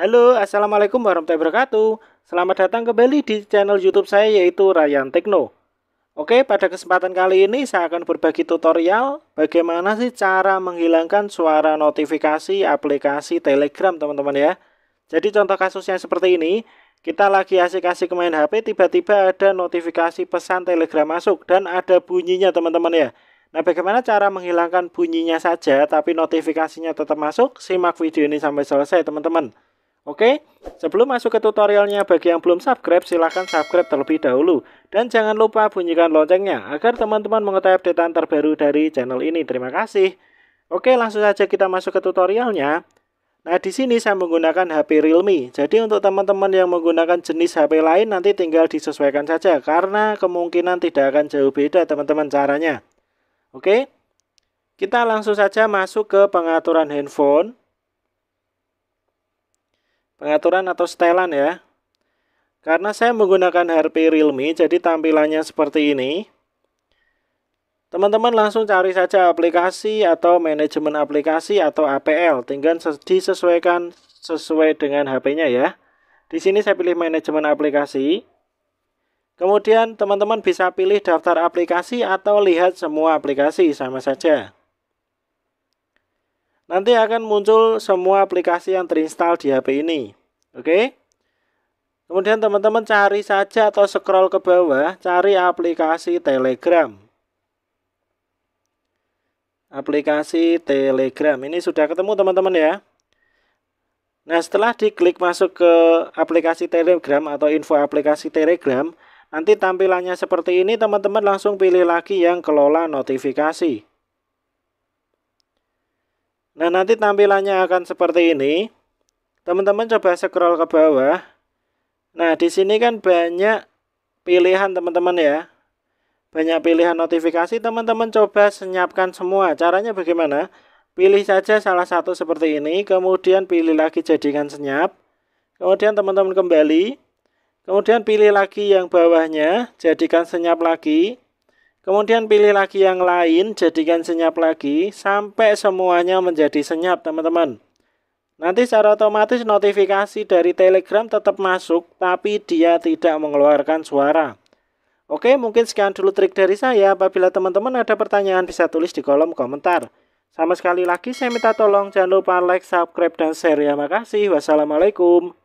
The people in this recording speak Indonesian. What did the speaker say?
Halo, Assalamualaikum warahmatullahi wabarakatuh. Selamat datang kembali di channel YouTube saya yaitu Ryan Tekno. Oke, pada kesempatan kali ini saya akan berbagi tutorial bagaimana sih cara menghilangkan suara notifikasi aplikasi Telegram, teman-teman ya. Jadi contoh kasusnya seperti ini, kita lagi asik-asik main HP, tiba-tiba ada notifikasi pesan Telegram masuk dan ada bunyinya, teman-teman ya. Nah, bagaimana cara menghilangkan bunyinya saja tapi notifikasinya tetap masuk? Simak video ini sampai selesai, teman-teman. Oke, sebelum masuk ke tutorialnya bagi yang belum subscribe silahkan subscribe terlebih dahulu dan jangan lupa bunyikan loncengnya agar teman-teman mengetahui update terbaru dari channel ini. Terima kasih. Oke, langsung saja kita masuk ke tutorialnya. Nah, di sini saya menggunakan HP Realme. Jadi untuk teman-teman yang menggunakan jenis HP lain nanti tinggal disesuaikan saja karena kemungkinan tidak akan jauh beda teman-teman caranya. Oke. Kita langsung saja masuk ke pengaturan handphone pengaturan atau setelan ya. Karena saya menggunakan HP Realme, jadi tampilannya seperti ini. Teman-teman langsung cari saja aplikasi atau manajemen aplikasi atau APL, tinggal disesuaikan sesuai dengan HP-nya ya. Di sini saya pilih manajemen aplikasi. Kemudian teman-teman bisa pilih daftar aplikasi atau lihat semua aplikasi sama saja. Nanti akan muncul semua aplikasi yang terinstall di HP ini. Oke. Kemudian teman-teman cari saja atau scroll ke bawah, cari aplikasi Telegram. Aplikasi Telegram. Ini sudah ketemu teman-teman ya. Nah, setelah diklik masuk ke aplikasi Telegram atau info aplikasi Telegram, nanti tampilannya seperti ini teman-teman langsung pilih lagi yang kelola notifikasi. Nah, nanti tampilannya akan seperti ini. Teman-teman coba scroll ke bawah. Nah, di sini kan banyak pilihan teman-teman ya. Banyak pilihan notifikasi, teman-teman coba senyapkan semua. Caranya bagaimana? Pilih saja salah satu seperti ini, kemudian pilih lagi jadikan senyap. Kemudian teman-teman kembali. Kemudian pilih lagi yang bawahnya, jadikan senyap lagi. Kemudian pilih lagi yang lain, jadikan senyap lagi sampai semuanya menjadi senyap, teman-teman. Nanti secara otomatis notifikasi dari Telegram tetap masuk, tapi dia tidak mengeluarkan suara. Oke, mungkin sekian dulu trik dari saya. Apabila teman-teman ada pertanyaan bisa tulis di kolom komentar. Sama sekali lagi saya minta tolong jangan lupa like, subscribe, dan share ya. Makasih. Wassalamualaikum.